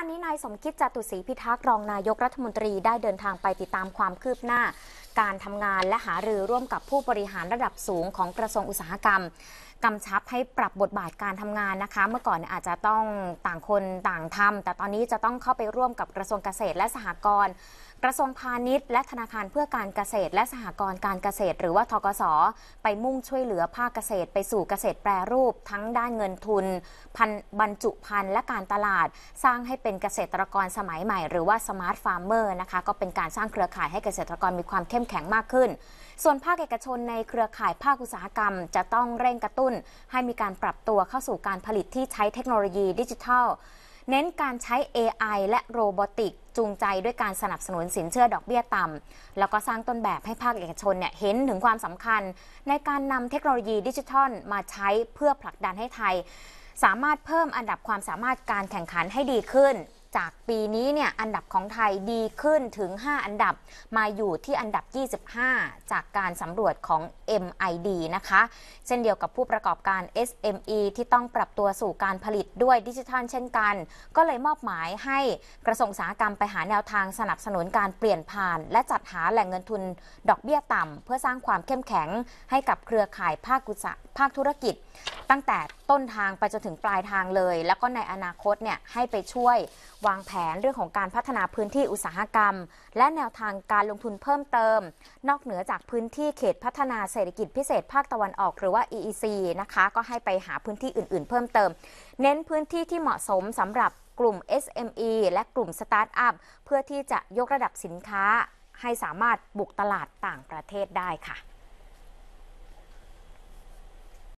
านนี้นายสมคิดจตุศรีพิทักษ์รองนายกรัฐมนตรีได้เดินทางไปติดตามความคืบหน้าการทำงาน และหารือร่วมกับผู้บริหารระดับสูงของกระทรวงอุตสาหกรรมกำชับให้ปรับบทบาทการทำงานนะคะ เมื่อก่อนอาจจะต้องต่างคนต่างทำแต่ตอนนี้จะต้องเข้าไปร่วมกับกระทรวงเกษตรและสหกรณ์กระทรวงพาณิชย์และธนาคารเพื่อการเกษตรและสหกรณ์การเกษตร หรือว่าทกสไปมุ่งช่วยเหลือภาคเกษตรไปสู่เกษตรแปรรูปทั้งด้านเงินทุนพันบรรจุภัณฑ์และการตลาดสร้างให้เป็นเกษตรกรสมัยใหม่ หรือว่าสมาร์ทฟาร์มเมอร์นะคะก็เป็นการสร้างเครือข่ายให้เกษตรกรมีความเข้มแข็งมากขึ้น ส่วนภาคเอกชนในเครือข่ายภาคอุตสาหกรรม จะต้องเร่งกระตุ้น ให้มีการปรับตัวเข้าสู่การผลิตที่ใช้เทคโนโลยีดิจิทัลเน้นการใช้ AI และโรบอติก จูงใจด้วยการสนับสนุนสินเชื่อดอกเบี้ยต่ำ แล้วก็สร้างต้นแบบให้ภาคเอกชนเนี่ยเห็นถึงความสำคัญ ในการนำเทคโนโลยีดิจิทัลมาใช้เพื่อผลักดันให้ไทย สามารถเพิ่มอันดับความสามารถการแข่งขันให้ดีขึ้นจากปีนี้เนี่ยอันดับของไทยดีขึ้นถึง 5 อันดับมาอยู่ที่อันดับ 25 จากการสำรวจของ MID นะคะ เช่นเดียวกับผู้ประกอบการ SME ที่ต้องปรับตัวสู่การผลิตด้วยดิจิทัลเช่นกัน ก็เลยมอบหมายให้กระทรวงอุตสาหกรรมไปหาแนวทางสนับสนุนการเปลี่ยนผ่านและจัดหาแหล่งเงินทุนดอกเบี้ยต่ำเพื่อสร้างความเข้มแข็งให้กับเครือข่ายภาคธุรกิจ ตั้งแต่ต้นทางไปจนถึงปลายทางเลย แล้วก็ในอนาคตเนี่ยให้ไปช่วยวางแผนเรื่องของการพัฒนาพื้นที่อุตสาหกรรม และแนวทางการลงทุนเพิ่มเติม นอกเหนือจากพื้นที่เขตพัฒนาเศรษฐกิจพิเศษภาคตะวันออกหรือว่า EEC นะคะ ก็ให้ไปหาพื้นที่อื่น ๆ เพิ่มเติม เน้นพื้นที่ที่เหมาะสมสำหรับกลุ่ม SME และกลุ่มสตาร์ทอัพเพื่อที่จะยกระดับสินค้า ให้สามารถบุกตลาดต่างประเทศได้ค่ะ